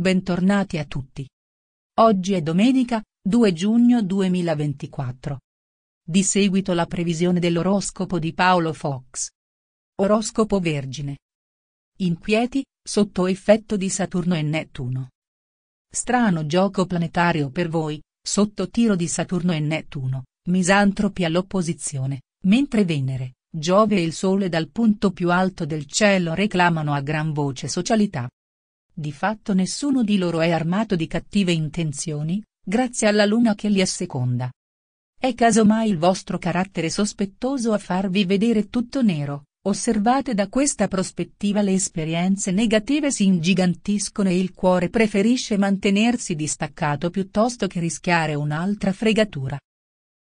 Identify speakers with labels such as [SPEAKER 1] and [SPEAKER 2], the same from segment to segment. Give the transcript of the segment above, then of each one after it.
[SPEAKER 1] Bentornati a tutti. Oggi è domenica, 2 giugno 2024. Di seguito la previsione dell'oroscopo di Paolo Fox. Oroscopo Vergine. Inquieti, sotto effetto di Saturno e Nettuno. Strano gioco planetario per voi, sotto tiro di Saturno e Nettuno, misantropi all'opposizione, mentre Venere, Giove e il Sole dal punto più alto del cielo reclamano a gran voce socialità. Di fatto nessuno di loro è armato di cattive intenzioni, grazie alla luna che li asseconda. È casomai il vostro carattere sospettoso a farvi vedere tutto nero, osservate da questa prospettiva le esperienze negative si ingigantiscono e il cuore preferisce mantenersi distaccato piuttosto che rischiare un'altra fregatura.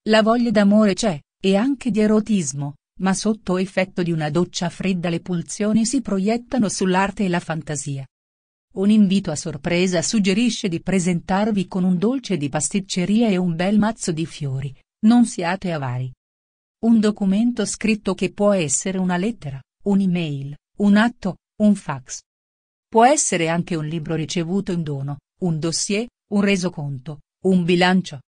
[SPEAKER 1] La voglia d'amore c'è, e anche di erotismo, ma sotto effetto di una doccia fredda le pulsioni si proiettano sull'arte e la fantasia. Un invito a sorpresa suggerisce di presentarvi con un dolce di pasticceria e un bel mazzo di fiori, non siate avari. Un documento scritto che può essere una lettera, un'email, un atto, un fax. Può essere anche un libro ricevuto in dono, un dossier, un resoconto, un bilancio.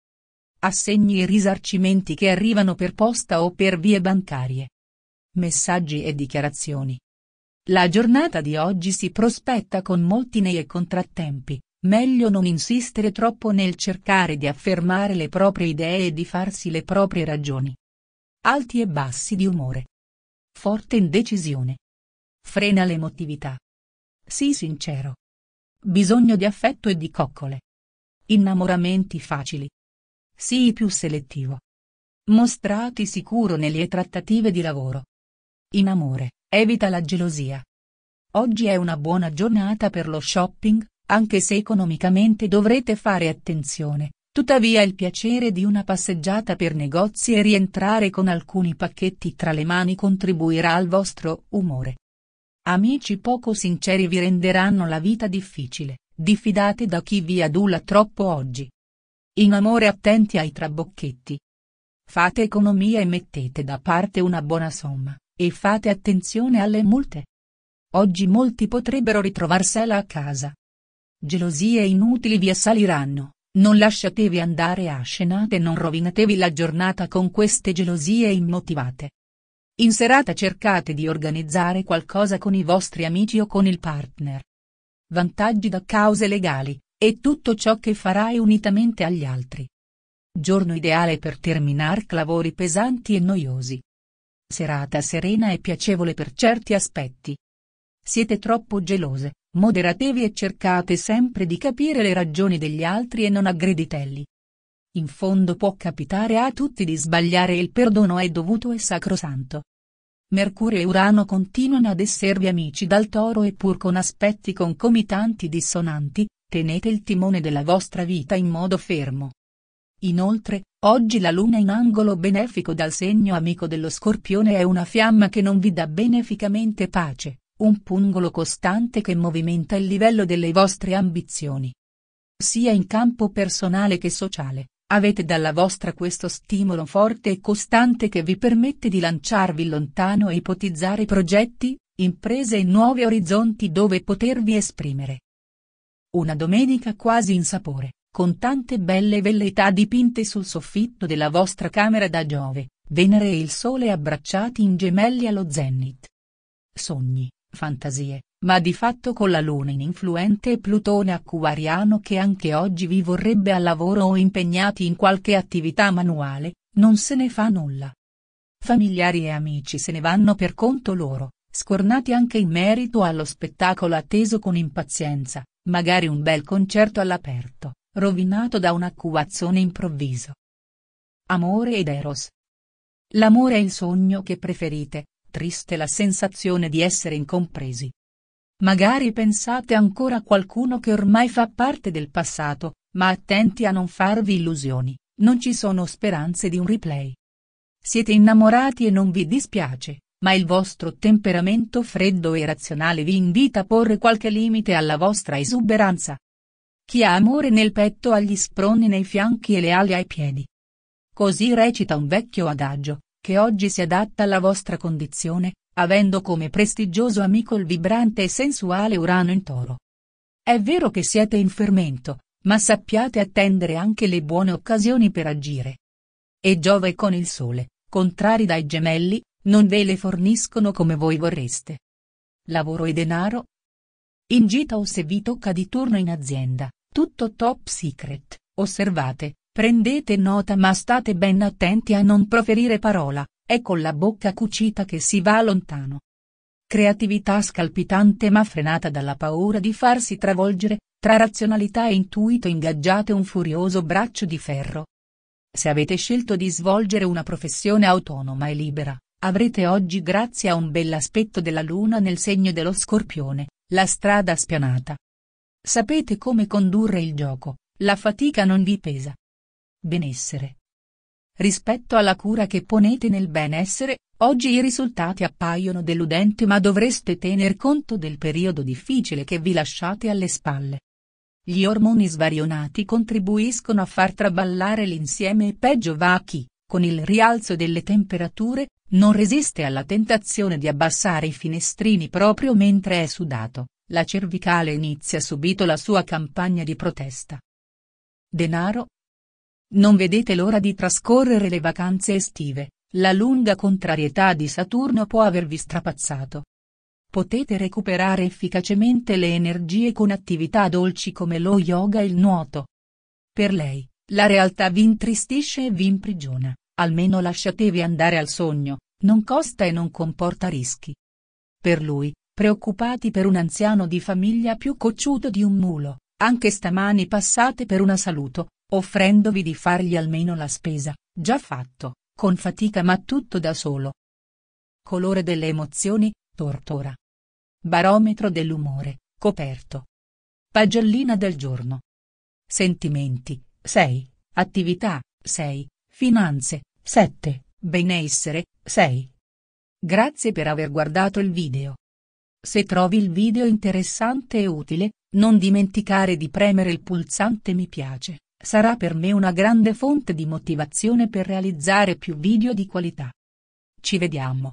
[SPEAKER 1] Assegni e risarcimenti che arrivano per posta o per vie bancarie. Messaggi e dichiarazioni. La giornata di oggi si prospetta con molti nei e contrattempi, meglio non insistere troppo nel cercare di affermare le proprie idee e di farsi le proprie ragioni. Alti e bassi di umore. Forte indecisione. Frena l'emotività. Sii sincero. Bisogno di affetto e di coccole. Innamoramenti facili. Sii più selettivo. Mostrati sicuro nelle trattative di lavoro. In amore. Evita la gelosia. Oggi è una buona giornata per lo shopping, anche se economicamente dovrete fare attenzione, tuttavia il piacere di una passeggiata per negozi e rientrare con alcuni pacchetti tra le mani contribuirà al vostro umore. Amici poco sinceri vi renderanno la vita difficile, diffidate da chi vi adula troppo oggi. In amore attenti ai trabocchetti. Fate economia e mettete da parte una buona somma e fate attenzione alle multe. Oggi molti potrebbero ritrovarsela a casa. Gelosie inutili vi assaliranno, non lasciatevi andare a scenate e non rovinatevi la giornata con queste gelosie immotivate. In serata cercate di organizzare qualcosa con i vostri amici o con il partner. Vantaggi da cause legali, e tutto ciò che farai unitamente agli altri. Giorno ideale per terminar lavori pesanti e noiosi. Serata serena e piacevole per certi aspetti. Siete troppo gelose, moderatevi e cercate sempre di capire le ragioni degli altri e non aggreditelli. In fondo può capitare a tutti di sbagliare e il perdono è dovuto e sacrosanto. Mercurio e Urano continuano ad esservi amici dal toro e pur con aspetti concomitanti dissonanti, tenete il timone della vostra vita in modo fermo. Inoltre, oggi la luna in angolo benefico dal segno amico dello scorpione è una fiamma che non vi dà beneficamente pace, un pungolo costante che movimenta il livello delle vostre ambizioni. Sia in campo personale che sociale, avete dalla vostra questo stimolo forte e costante che vi permette di lanciarvi lontano e ipotizzare progetti, imprese e nuovi orizzonti dove potervi esprimere. Una domenica quasi in sapore, con tante belle velleità dipinte sul soffitto della vostra camera da Giove, Venere e il Sole abbracciati in gemelli allo zenit. Sogni, fantasie, ma di fatto con la Luna in influente e Plutone acquariano che anche oggi vi vorrebbe al lavoro o impegnati in qualche attività manuale, non se ne fa nulla. Familiari e amici se ne vanno per conto loro, scornati anche in merito allo spettacolo atteso con impazienza, magari un bel concerto all'aperto rovinato da un un'accuazione improvviso. Amore ed Eros. L'amore è il sogno che preferite, triste la sensazione di essere incompresi. Magari pensate ancora a qualcuno che ormai fa parte del passato, ma attenti a non farvi illusioni, non ci sono speranze di un replay. Siete innamorati e non vi dispiace, ma il vostro temperamento freddo e razionale vi invita a porre qualche limite alla vostra esuberanza. Chi ha amore nel petto ha gli sproni nei fianchi e le ali ai piedi. Così recita un vecchio adagio, che oggi si adatta alla vostra condizione, avendo come prestigioso amico il vibrante e sensuale Urano in toro. È vero che siete in fermento, ma sappiate attendere anche le buone occasioni per agire. E Giove con il Sole, contrari dai gemelli, non ve le forniscono come voi vorreste. Lavoro e denaro, in gita o se vi tocca di turno in azienda, tutto top secret, osservate, prendete nota ma state ben attenti a non proferire parola, è con la bocca cucita che si va lontano. Creatività scalpitante ma frenata dalla paura di farsi travolgere, tra razionalità e intuito ingaggiate un furioso braccio di ferro. Se avete scelto di svolgere una professione autonoma e libera, avrete oggi grazie a un bell'aspetto della luna nel segno dello scorpione, la strada spianata. Sapete come condurre il gioco, la fatica non vi pesa. Benessere. Rispetto alla cura che ponete nel benessere, oggi i risultati appaiono deludenti ma dovreste tener conto del periodo difficile che vi lasciate alle spalle. Gli ormoni svarionati contribuiscono a far traballare l'insieme e peggio va a chi, con il rialzo delle temperature, non resiste alla tentazione di abbassare i finestrini proprio mentre è sudato, la cervicale inizia subito la sua campagna di protesta. Denaro? Non vedete l'ora di trascorrere le vacanze estive, la lunga contrarietà di Saturno può avervi strapazzato. Potete recuperare efficacemente le energie con attività dolci come lo yoga e il nuoto. Per lei, la realtà vi intristisce e vi imprigiona almeno lasciatevi andare al sogno, non costa e non comporta rischi. Per lui, preoccupati per un anziano di famiglia più cocciuto di un mulo, anche stamani passate per una saluto, offrendovi di fargli almeno la spesa, già fatto, con fatica ma tutto da solo. Colore delle emozioni, tortora. Barometro dell'umore, coperto. Pagellina del giorno. Sentimenti, 6. Attività, 6. Finanze, 7. Benessere, 6. Grazie per aver guardato il video. Se trovi il video interessante e utile, non dimenticare di premere il pulsante mi piace, sarà per me una grande fonte di motivazione per realizzare più video di qualità. Ci vediamo.